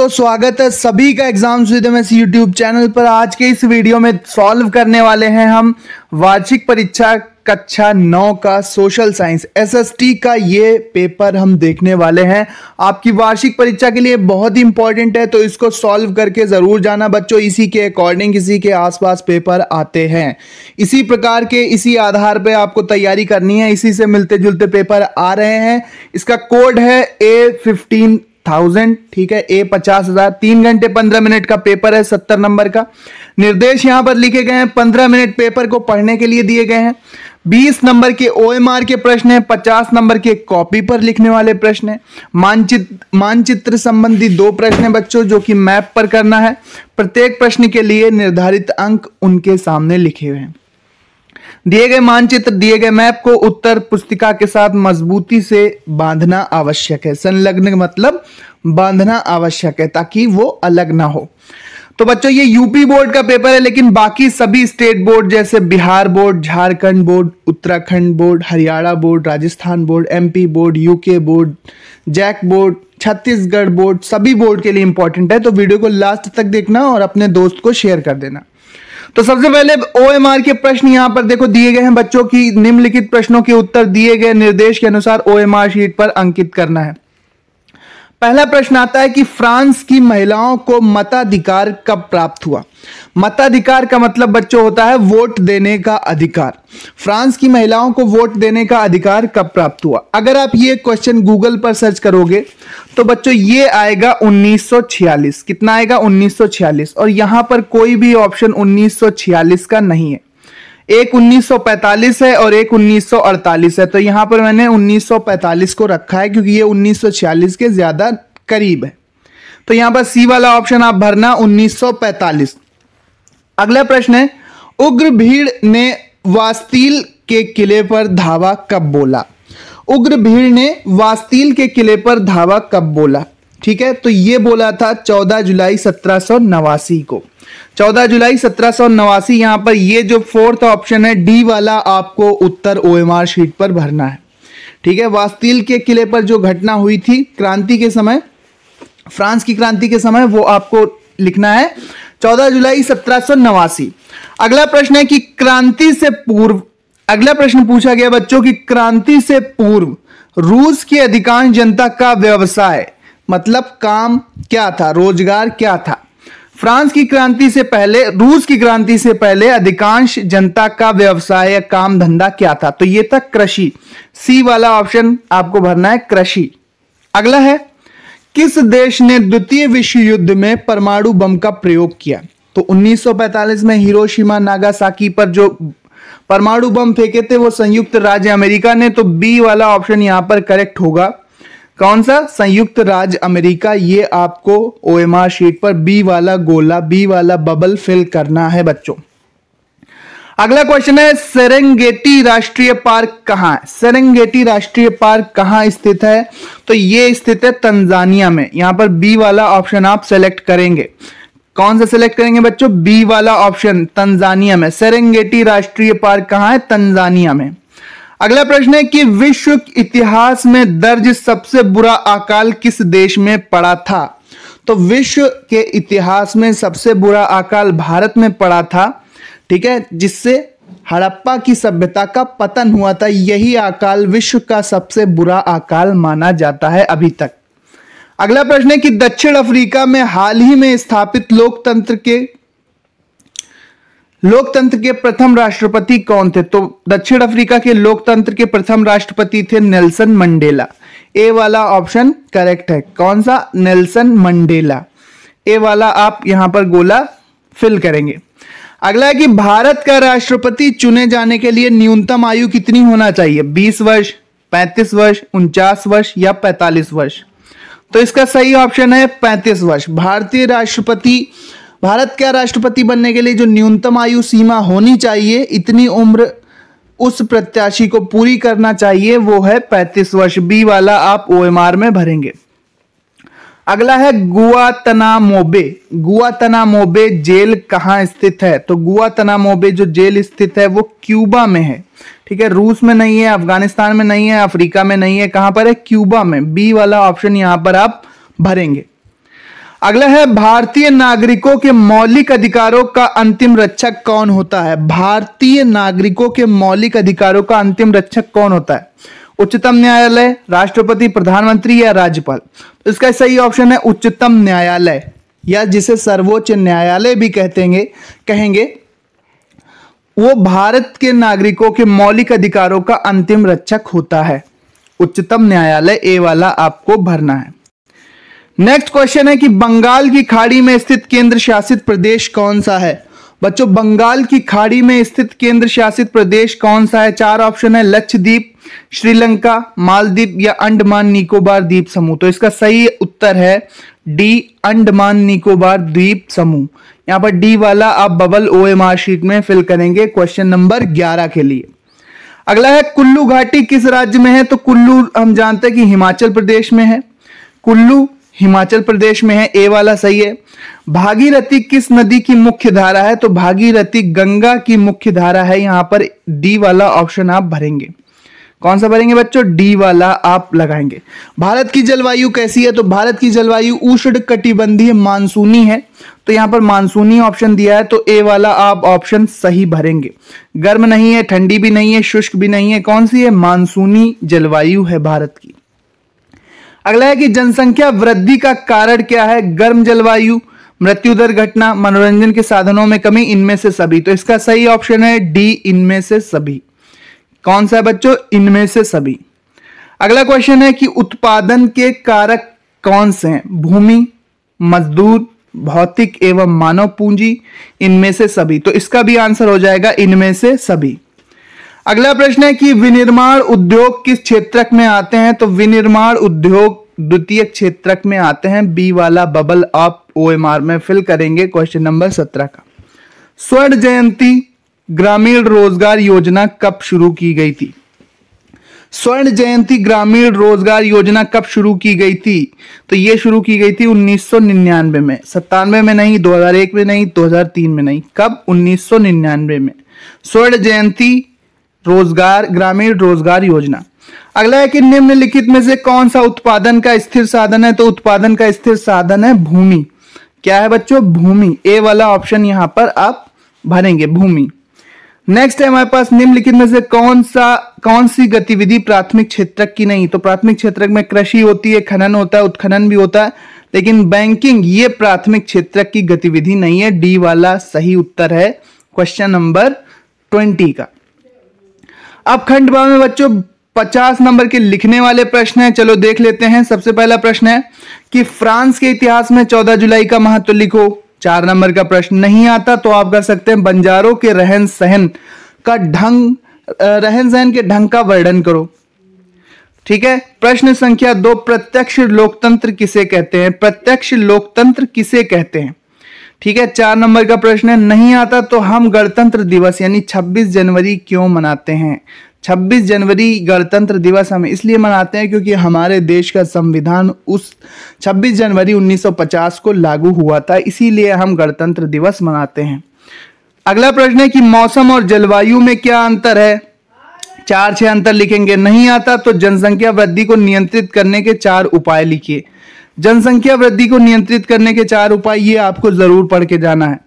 तो स्वागत है सभी का एग्जाम सुविधा यूट्यूब चैनल पर आज के इस वीडियो में सॉल्व करने वाले हैं हम वार्षिक परीक्षा कक्षा नौ का सोशल साइंस एसएसटी का ये पेपर हम देखने वाले हैं आपकी वार्षिक परीक्षा के लिए बहुत ही इंपॉर्टेंट है तो इसको सॉल्व करके ज़रूर जाना बच्चों इसी के अकॉर्डिंग इसी के आसपास पेपर आते हैं इसी प्रकार के इसी आधार पर आपको तैयारी करनी है इसी से मिलते जुलते पेपर आ रहे हैं इसका कोड है ए फिफ्टीन थाउजेंड ठीक है ए पचास हजार तीन घंटे पंद्रह मिनट का पेपर है सत्तर नंबर का निर्देश यहां पर लिखे गए हैं पंद्रह मिनट पेपर को पढ़ने के लिए दिए गए हैं बीस नंबर के ओ के प्रश्न है पचास नंबर के कॉपी पर लिखने वाले प्रश्न है मानचित्र मानचित्र संबंधी दो प्रश्न है बच्चों जो कि मैप पर करना है प्रत्येक प्रश्न के लिए निर्धारित अंक उनके सामने लिखे हुए हैं दिए गए मानचित्र दिए गए मैप को उत्तर पुस्तिका के साथ मजबूती से बांधना आवश्यक है संलग्न मतलब बांधना आवश्यक है ताकि वो अलग ना हो तो बच्चों ये यूपी बोर्ड का पेपर है लेकिन बाकी सभी स्टेट बोर्ड जैसे Bihar board Jharkhand board Uttarakhand board Haryana board Rajasthan board MP board UK board JAC board Chhattisgarh board सभी बोर्ड के लिए इंपॉर्टेंट है तो वीडियो को लास्ट तक देखना और अपने दोस्त को शेयर कर देना तो सबसे पहले ओएमआर के प्रश्न यहां पर देखो दिए गए हैं बच्चों की निम्नलिखित प्रश्नों के उत्तर दिए गए निर्देश के अनुसार ओएमआर शीट पर अंकित करना है पहला प्रश्न आता है कि फ्रांस की महिलाओं को मताधिकार कब प्राप्त हुआ मताधिकार का मतलब बच्चों होता है वोट देने का अधिकार फ्रांस की महिलाओं को वोट देने का अधिकार कब प्राप्त हुआ अगर आप ये क्वेश्चन गूगल पर सर्च करोगे तो बच्चों ये आएगा 1946 कितना आएगा 1946 और यहां पर कोई भी ऑप्शन 1946 का नहीं है एक 1945 है और एक 1948 है तो यहां पर मैंने 1945 को रखा है क्योंकि ये 1946 के ज़्यादा करीब है तो यहां पर सी वाला ऑप्शन आप भरना 1945 अगला प्रश्न है उग्र भीड़ ने वास्तील के किले पर धावा कब बोला उग्र भीड़ ने वास्तील के किले पर धावा कब बोला ठीक है तो ये बोला था 14 जुलाई सत्रह को 14 जुलाई सत्रह नवासी यहां पर ये जो फोर्थ ऑप्शन है डी वाला आपको उत्तर आर शीट पर भरना है ठीक है वास्तील के किले पर जो घटना हुई थी क्रांति के समय फ्रांस की क्रांति के समय वो आपको लिखना है 14 जुलाई सत्रह अगला प्रश्न है कि क्रांति से पूर्व अगला प्रश्न पूछा गया बच्चों की क्रांति से पूर्व रूस की अधिकांश जनता का व्यवसाय मतलब काम क्या था रोजगार क्या था फ्रांस की क्रांति से पहले रूस की क्रांति से पहले अधिकांश जनता का व्यवसाय या काम धंधा क्या था तो ये था कृषि सी वाला ऑप्शन आपको भरना है कृषि अगला है किस देश ने द्वितीय विश्व युद्ध में परमाणु बम का प्रयोग किया तो 1945 में हिरोशिमा नागासाकी पर जो परमाणु बम फेंके थे वो संयुक्त राज्य अमेरिका ने तो बी वाला ऑप्शन यहां पर करेक्ट होगा कौन सा संयुक्त राज्य अमेरिका ये आपको ओ शीट पर बी वाला गोला बी वाला बबल फिल करना है बच्चों अगला क्वेश्चन है सेरेंगेटी राष्ट्रीय पार्क कहाँ है सेरेंगेटी राष्ट्रीय पार्क कहाँ स्थित है तो ये स्थित है तंजानिया में यहां पर बी वाला ऑप्शन आप सेलेक्ट करेंगे कौन सा सिलेक्ट करेंगे बच्चों बी वाला ऑप्शन तंजानिया में सेरेंगेटी राष्ट्रीय पार्क कहाँ है तंजानिया में अगला प्रश्न है कि विश्व इतिहास में दर्ज सबसे बुरा अकाल किस देश में पड़ा था तो विश्व के इतिहास में सबसे बुरा अकाल भारत में पड़ा था ठीक है जिससे हड़प्पा की सभ्यता का पतन हुआ था यही अकाल विश्व का सबसे बुरा अकाल माना जाता है अभी तक अगला प्रश्न है कि दक्षिण अफ्रीका में हाल ही में स्थापित लोकतंत्र के लोकतंत्र के प्रथम राष्ट्रपति कौन थे तो दक्षिण अफ्रीका के लोकतंत्र के प्रथम राष्ट्रपति थे नेल्सन मंडेला ए वाला ऑप्शन करेक्ट है कौन सा नेल्सन मंडेला ए वाला आप यहां पर गोला फिल करेंगे अगला है कि भारत का राष्ट्रपति चुने जाने के लिए न्यूनतम आयु कितनी होना चाहिए 20 वर्ष 35 वर्ष उनचास वर्ष या 45 वर्ष तो इसका सही ऑप्शन है 35 वर्ष भारतीय राष्ट्रपति भारत के राष्ट्रपति बनने के लिए जो न्यूनतम आयु सीमा होनी चाहिए इतनी उम्र उस प्रत्याशी को पूरी करना चाहिए वो है पैंतीस वर्ष बी वाला आप ओ में भरेंगे अगला है गुआ तना मोबे तना मोबे जेल कहाँ स्थित है तो गुआ तना मोबे जो जेल स्थित है वो क्यूबा में है ठीक है रूस में नहीं है अफगानिस्तान में नहीं है अफ्रीका में नहीं है कहाँ पर है क्यूबा में बी वाला ऑप्शन यहां पर आप भरेंगे अगला है भारतीय नागरिकों के मौलिक अधिकारों का अंतिम रक्षक कौन होता है भारतीय नागरिकों के मौलिक अधिकारों का अंतिम रक्षक कौन होता है उच्चतम न्यायालय राष्ट्रपति प्रधानमंत्री या राज्यपाल तो इसका सही ऑप्शन है उच्चतम न्यायालय या जिसे सर्वोच्च न्यायालय भी कहते कहेंगे वो भारत के नागरिकों के मौलिक अधिकारों का अंतिम रक्षक होता है उच्चतम न्यायालय ए वाला आपको भरना है नेक्स्ट क्वेश्चन है कि बंगाल की खाड़ी में स्थित केंद्र शासित प्रदेश कौन सा है बच्चों बंगाल की खाड़ी में स्थित केंद्र शासित प्रदेश कौन सा है चार ऑप्शन है लक्षद्वीप श्रीलंका मालदीप या अंडमान निकोबार द्वीप समूह तो इसका सही उत्तर है डी अंडमान निकोबार द्वीप समूह यहाँ पर डी वाला आप bubble O M R sheet में फिल करेंगे क्वेश्चन नंबर ग्यारह के लिए अगला है कुल्लू घाटी किस राज्य में है तो कुल्लू हम जानते हैं कि हिमाचल प्रदेश में है कुल्लू हिमाचल प्रदेश में है ए वाला सही है भागीरथी किस नदी की मुख्य धारा है तो भागीरथी गंगा की मुख्य धारा है यहां पर डी वाला ऑप्शन आप भरेंगे कौन सा भरेंगे बच्चों डी वाला आप लगाएंगे भारत की जलवायु कैसी है तो भारत की जलवायु उष्ण कटिबंधीय मानसूनी है तो यहां पर मानसूनी ऑप्शन दिया है तो ए वाला आप ऑप्शन सही भरेंगे गर्म नहीं है ठंडी भी नहीं है शुष्क भी नहीं है कौन सी है मानसूनी जलवायु है भारत की अगला है कि जनसंख्या वृद्धि का कारण क्या है गर्म जलवायु मृत्यु दर घटना मनोरंजन के साधनों में कमी इनमें से सभी तो इसका सही ऑप्शन है डी इनमें से सभी कौन सा है बच्चों इनमें से सभी अगला क्वेश्चन है कि उत्पादन के कारक कौन से हैं भूमि मजदूर भौतिक एवं मानव पूंजी इनमें से सभी तो इसका भी आंसर हो जाएगा इनमें से सभी अगला प्रश्न है कि विनिर्माण उद्योग किस क्षेत्रक में आते हैं तो विनिर्माण उद्योग द्वितीय क्षेत्रक में आते हैं बी वाला बबल आप ओ में फिल करेंगे क्वेश्चन नंबर सत्रह का स्वर्ण जयंती ग्रामीण रोजगार योजना कब शुरू की गई थी स्वर्ण जयंती ग्रामीण रोजगार योजना कब शुरू की गई थी तो यह शुरू की गई थी 1999 में सत्तानवे में नहीं 2001 में नहीं 2003 में नहीं कब 1999 में स्वर्ण जयंती रोजगार ग्रामीण रोजगार योजना अगला है कि निम्नलिखित में से कौन सा उत्पादन का स्थिर साधन है तो उत्पादन का स्थिर साधन है भूमि क्या है बच्चों भूमि ए वाला ऑप्शन यहां पर आप भरेंगे भूमि नेक्स्ट है हमारे पास निम्नलिखित में से कौन सा कौन सी गतिविधि प्राथमिक क्षेत्र की नहीं तो प्राथमिक क्षेत्र में कृषि होती है खनन होता है उत्खनन भी होता है लेकिन बैंकिंग ये प्राथमिक क्षेत्र की गतिविधि नहीं है डी वाला सही उत्तर है क्वेश्चन नंबर ट्वेंटी का अब खंड में बच्चों पचास नंबर के लिखने वाले प्रश्न है चलो देख लेते हैं सबसे पहला प्रश्न है कि फ्रांस के इतिहास में चौदह जुलाई का महत्व लिखो चार नंबर का प्रश्न नहीं आता तो आप कर सकते हैं बंजारों के रहन सहन का ढंग रहन सहन के ढंग का वर्णन करो ठीक है प्रश्न संख्या दो प्रत्यक्ष लोकतंत्र किसे कहते हैं प्रत्यक्ष लोकतंत्र किसे कहते हैं ठीक है चार नंबर का प्रश्न है नहीं आता तो हम गणतंत्र दिवस यानी 26 जनवरी क्यों मनाते हैं 26 जनवरी गणतंत्र दिवस हम इसलिए मनाते हैं क्योंकि हमारे देश का संविधान उस 26 जनवरी 1950 को लागू हुआ था इसीलिए हम गणतंत्र दिवस मनाते हैं अगला प्रश्न है कि मौसम और जलवायु में क्या अंतर है चार छह अंतर लिखेंगे नहीं आता तो जनसंख्या वृद्धि को नियंत्रित करने के चार उपाय लिखिए जनसंख्या वृद्धि को नियंत्रित करने के चार उपाय ये आपको जरूर पढ़ के जाना है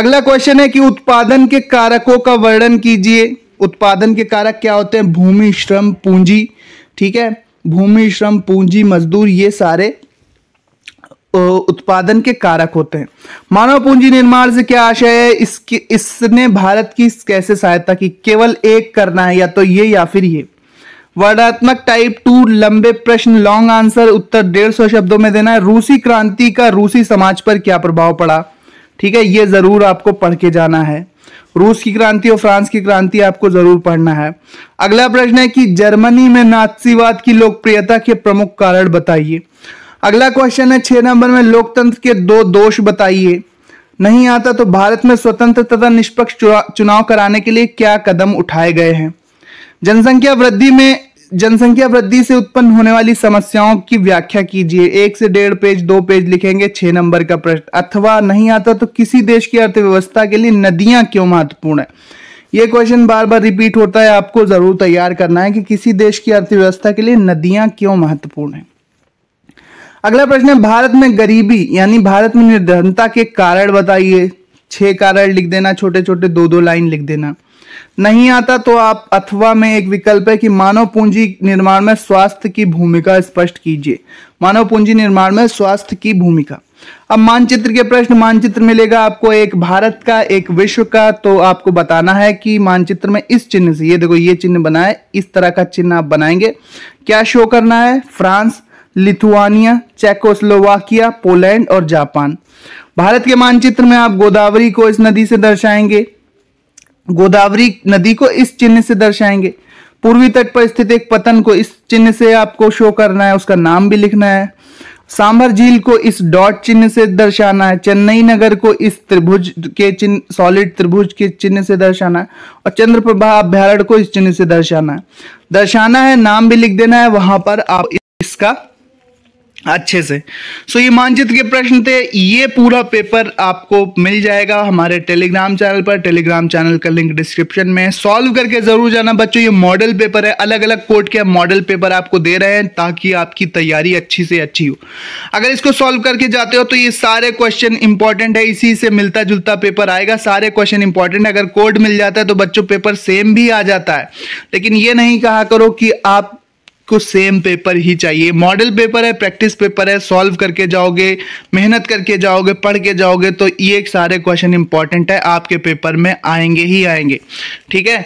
अगला क्वेश्चन है कि उत्पादन के कारकों का वर्णन कीजिए उत्पादन के कारक क्या होते हैं भूमि श्रम पूंजी ठीक है भूमि श्रम पूंजी मजदूर ये सारे उत्पादन के कारक होते हैं मानव पूंजी निर्माण से क्या आशय है इसकी इसने भारत की कैसे सहायता की केवल एक करना है या तो ये या फिर ये वर्णात्मक टाइप टू लंबे प्रश्न लॉन्ग आंसर उत्तर डेढ़ सौ शब्दों में देना है रूसी क्रांति का रूसी समाज पर क्या प्रभाव पड़ा ठीक है ये जरूर आपको पढ़ के जाना है रूस की क्रांति और फ्रांस की क्रांति आपको जरूर पढ़ना है अगला प्रश्न है कि जर्मनी में नाथसीवाद की लोकप्रियता के प्रमुख कारण बताइए अगला क्वेश्चन है छह नंबर में लोकतंत्र के दो दोष बताइए नहीं आता तो भारत में स्वतंत्र तथा निष्पक्ष चुनाव कराने के लिए क्या कदम उठाए गए हैं जनसंख्या वृद्धि में जनसंख्या वृद्धि से उत्पन्न होने वाली समस्याओं की व्याख्या कीजिए एक से डेढ़ पेज दो पेज लिखेंगे छह नंबर का प्रश्न अथवा नहीं आता तो किसी देश की अर्थव्यवस्था के लिए नदियां क्यों महत्वपूर्ण है ये क्वेश्चन बार बार रिपीट होता है आपको जरूर तैयार करना है कि किसी देश की अर्थव्यवस्था के लिए नदियां क्यों महत्वपूर्ण है अगला प्रश्न है भारत में गरीबी यानी भारत में निर्धनता के कारण बताइए छह कारण लिख देना छोटे छोटे दो दो लाइन लिख देना नहीं आता तो आप अथवा में एक विकल्प है कि मानव पूंजी निर्माण में स्वास्थ्य की भूमिका स्पष्ट कीजिए मानव पूंजी निर्माण में स्वास्थ्य की भूमिका अब मानचित्र के प्रश्न मानचित्र मिलेगा आपको एक भारत का एक विश्व का तो आपको बताना है कि मानचित्र में इस चिन्ह से ये देखो ये चिन्ह बनाए इस तरह का चिन्ह आप बनाएंगे क्या शो करना है फ्रांस लिथुआनिया चेकोस्लोवाकिया पोलैंड और जापान भारत के मानचित्र में आप गोदावरी को इस नदी से दर्शाएंगे गोदावरी नदी को इस चिन्ह से दर्शाएंगे पूर्वी तट पर स्थित एक पतन को इस चिन्ह से आपको शो करना है उसका नाम भी लिखना है सांभर झील को इस डॉट चिन्ह से दर्शाना है चेन्नई नगर को इस त्रिभुज के चिन्ह सॉलिड त्रिभुज के चिन्ह से दर्शाना है और चंद्रप्रभा अभ्यारण को इस चिन्ह से दर्शाना है दर्शाना है नाम भी लिख देना है वहां पर आप इसका अच्छे से सो ये मानचित्र के प्रश्न थे ये पूरा पेपर आपको मिल जाएगा हमारे टेलीग्राम चैनल पर टेलीग्राम चैनल का लिंक डिस्क्रिप्शन में सॉल्व करके जरूर जाना बच्चों ये मॉडल पेपर है अलग अलग कोर्ट के मॉडल पेपर आपको दे रहे हैं ताकि आपकी तैयारी अच्छी से अच्छी हो अगर इसको सॉल्व करके जाते हो तो ये सारे क्वेश्चन इंपॉर्टेंट है इसी से मिलता जुलता पेपर आएगा सारे क्वेश्चन इंपॉर्टेंट अगर कोड मिल जाता है तो बच्चों पेपर सेम भी आ जाता है लेकिन ये नहीं कहा करो कि आप को सेम पेपर ही चाहिए मॉडल पेपर है प्रैक्टिस पेपर है सॉल्व करके जाओगे मेहनत करके जाओगे पढ़ के जाओगे तो ये सारे क्वेश्चन इंपॉर्टेंट है आपके पेपर में आएंगे ही आएंगे ठीक है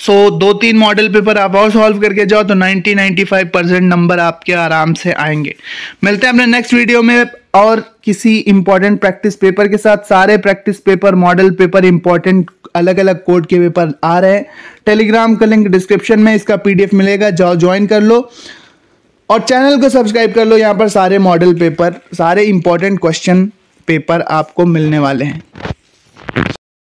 सो so, दो तीन मॉडल पेपर आप और सॉल्व करके जाओ तो 90 95 परसेंट नंबर आपके आराम से आएंगे मिलते हैं अपने नेक्स्ट वीडियो में और किसी इंपॉर्टेंट प्रैक्टिस पेपर के साथ सारे practice paper model paper important अलग अलग कोड के पेपर आ रहे हैं टेलीग्राम का लिंक डिस्क्रिप्शन में इसका पीडीएफ मिलेगा जाओ ज्वाइन कर लो और चैनल को सब्सक्राइब कर लो यहाँ पर सारे मॉडल पेपर सारे इंपॉर्टेंट क्वेश्चन पेपर आपको मिलने वाले हैं